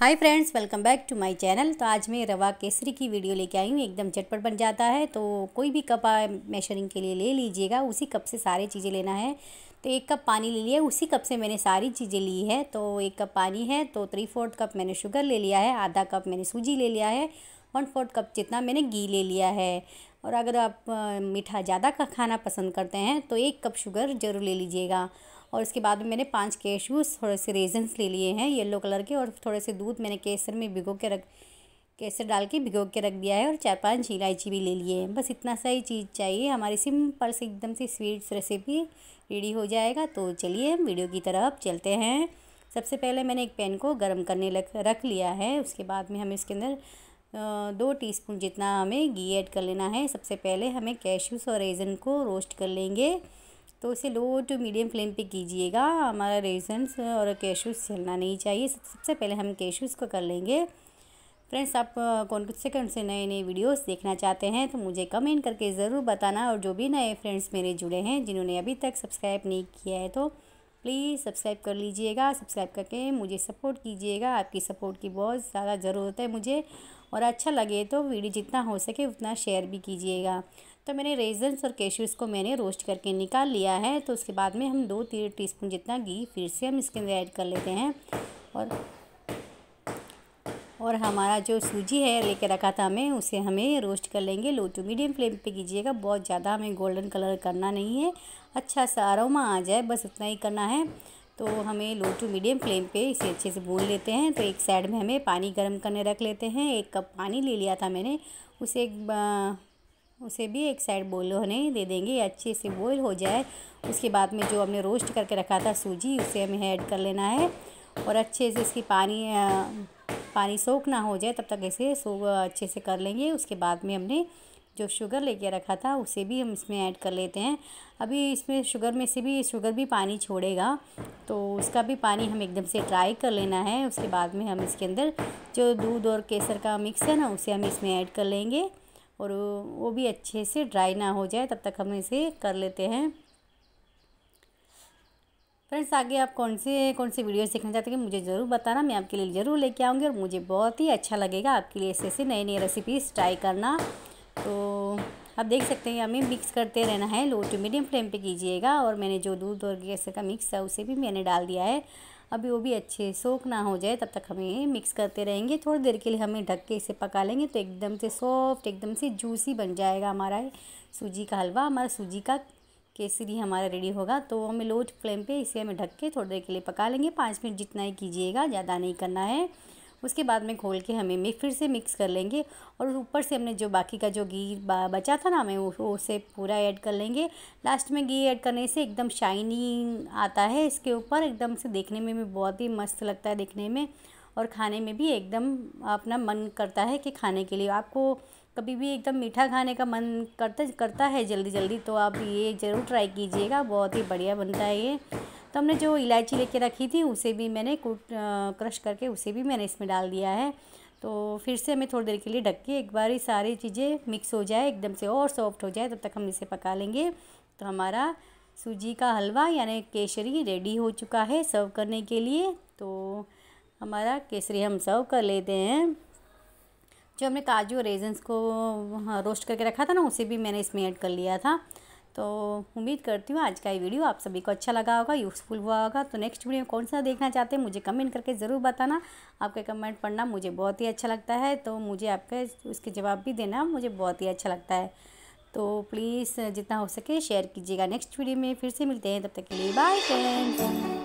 hi friends welcome back to my channel तो आज मैं रवा केसरी की वीडियो लेके आई हूँ एकदम झटपट बन जाता है तो कोई भी कप मेशरिंग के लिए ले लीजिएगा उसी कप से सारे चीज़ें लेना है तो एक कप पानी ले लिया उसी कप से मैंने सारी चीज़ें ली है तो एक कप पानी है तो थ्री फोर्थ कप मैंने शुगर ले लिया है आधा कप मैंने सूजी ले लिया है वन फोर्थ कप जितना मैंने घी ले लिया है और अगर आप मीठा ज़्यादा का खाना पसंद करते हैं तो एक कप शुगर ज़रूर ले लीजिएगा और इसके बाद में मैंने पांच केशूस थोड़े से रेजन्स ले लिए हैं येलो कलर के और थोड़े से दूध मैंने केसर में भिगो के रख केसर डाल के भिगो के रख दिया है और चार पांच इलायची भी ले लिए हैं बस इतना सा ही चीज़ चाहिए हमारी सिंपल से एकदम से स्वीट्स रेसिपी रेडी हो जाएगा तो चलिए हम वीडियो की तरफ चलते हैं सबसे पहले मैंने एक पैन को गर्म करने लग रख लिया है उसके बाद में हमें इसके अंदर दो टीस्पून जितना हमें घी ऐड कर लेना है सबसे पहले हमें कैशूस और रेजन को रोस्ट कर लेंगे तो इसे लो टू मीडियम फ्लेम पे कीजिएगा हमारा रेजन्स और कैशूस चलना नहीं चाहिए सबसे पहले हम कैशूस को कर लेंगे फ्रेंड्स आप कौन से कौन से नए नए वीडियोस देखना चाहते हैं तो मुझे कमेंट करके ज़रूर बताना और जो भी नए फ्रेंड्स मेरे जुड़े हैं जिन्होंने अभी तक सब्सक्राइब नहीं किया है तो प्लीज़ सब्सक्राइब कर लीजिएगा सब्सक्राइब करके मुझे सपोर्ट कीजिएगा आपकी सपोर्ट की बहुत ज़्यादा ज़रूरत है मुझे और अच्छा लगे तो वीडियो जितना हो सके उतना शेयर भी कीजिएगा तो मैंने रेजन्स और कैशूज़ को मैंने रोस्ट करके निकाल लिया है तो उसके बाद में हम दो तीन टी जितना घी फिर से हम इसके अंदर ऐड कर लेते हैं और और हमारा जो सूजी है लेके रखा था हमें उसे हमें रोस्ट कर लेंगे लो टू मीडियम फ्लेम पे कीजिएगा बहुत ज़्यादा हमें गोल्डन कलर करना नहीं है अच्छा सा अरोमा आ जाए बस उतना ही करना है तो हमें लो टू मीडियम फ्लेम पे इसे अच्छे से भून लेते हैं तो एक साइड में हमें पानी गर्म करने रख लेते हैं एक कप पानी ले लिया था मैंने उसे एक उसे भी एक साइड बोल होने दे देंगे अच्छे से बॉयल हो जाए उसके बाद में जो हमने रोस्ट करके रखा था सूजी उसे हमें ऐड कर लेना है और अच्छे से इसकी पानी पानी सोख ना हो जाए तब तक ऐसे सो अच्छे से कर लेंगे उसके बाद में हमने जो शुगर लेके रखा था उसे भी हम इसमें ऐड कर लेते हैं अभी इसमें शुगर में से भी शुगर भी पानी छोड़ेगा तो उसका भी पानी हम एकदम से ड्राई कर लेना है उसके बाद में हम इसके अंदर जो दूध और केसर का मिक्स है ना उसे हम इसमें ऐड कर लेंगे और वो भी अच्छे से ड्राई ना हो जाए तब तक हम इसे कर लेते हैं फ्रेंड्स आगे आप कौन से कौन से वीडियो देखना चाहते हैं मुझे ज़रूर बताना मैं आपके लिए ज़रूर लेके आऊँगी और मुझे बहुत ही अच्छा लगेगा आपके लिए ऐसे ऐसे नए नए रेसिपीज़ ट्राई करना तो आप देख सकते हैं हमें मिक्स करते रहना है लो टू मीडियम फ्लेम पे कीजिएगा और मैंने जो दूध और गैस का मिक्स है उसे भी मैंने डाल दिया है अभी वो भी अच्छे सोख ना हो जाए तब तक हमें मिक्स करते रहेंगे थोड़ी देर के लिए हमें ढक के इसे पका लेंगे तो एकदम से सॉफ्ट एकदम से जूसी बन जाएगा हमारा सूजी का हलवा हमारा सूजी का केसरी हमारा रेडी होगा तो हमें लो फ्लेम पे इसे हमें ढक के थोड़ी देर के लिए पका लेंगे पाँच मिनट जितना ही कीजिएगा ज़्यादा नहीं करना है उसके बाद में घोल के हमें फिर से मिक्स कर लेंगे और ऊपर से हमने जो बाकी का जो घी बचा था ना हमें उसे पूरा ऐड कर लेंगे लास्ट में घी ऐड करने से एकदम शाइनिंग आता है इसके ऊपर एकदम से देखने में भी बहुत ही मस्त लगता है देखने में और खाने में भी एकदम अपना मन करता है कि खाने के लिए आपको कभी भी एकदम मीठा खाने का मन करता करता है जल्दी जल्दी तो आप ये ज़रूर ट्राई कीजिएगा बहुत ही बढ़िया बनता है ये तो हमने जो इलायची लेके रखी थी उसे भी मैंने कूट क्रश करके उसे भी मैंने इसमें डाल दिया है तो फिर से हमें थोड़ी देर के लिए ढक के एक बार ये सारी चीज़ें मिक्स हो जाए एकदम से और सॉफ्ट हो जाए तब तक हम इसे पका लेंगे तो हमारा सूजी का हलवा यानी केसरी रेडी हो चुका है सर्व करने के लिए तो हमारा केसरी हम सर्व कर लेते हैं जो हमने काजू और रेजन्स को रोस्ट हाँ, करके रखा था ना उसे भी मैंने इसमें ऐड कर लिया था तो उम्मीद करती हूँ आज का ये वीडियो आप सभी को अच्छा लगा होगा यूज़फुल हुआ होगा तो नेक्स्ट वीडियो कौन सा देखना चाहते हैं मुझे कमेंट करके ज़रूर बताना आपके कमेंट पढ़ना मुझे बहुत ही अच्छा लगता है तो मुझे आपके उसके जवाब भी देना मुझे बहुत ही अच्छा लगता है तो प्लीज़ जितना हो सके शेयर कीजिएगा नेक्स्ट वीडियो में फिर से मिलते हैं तब तक के लिए बाय फ्रेंड्स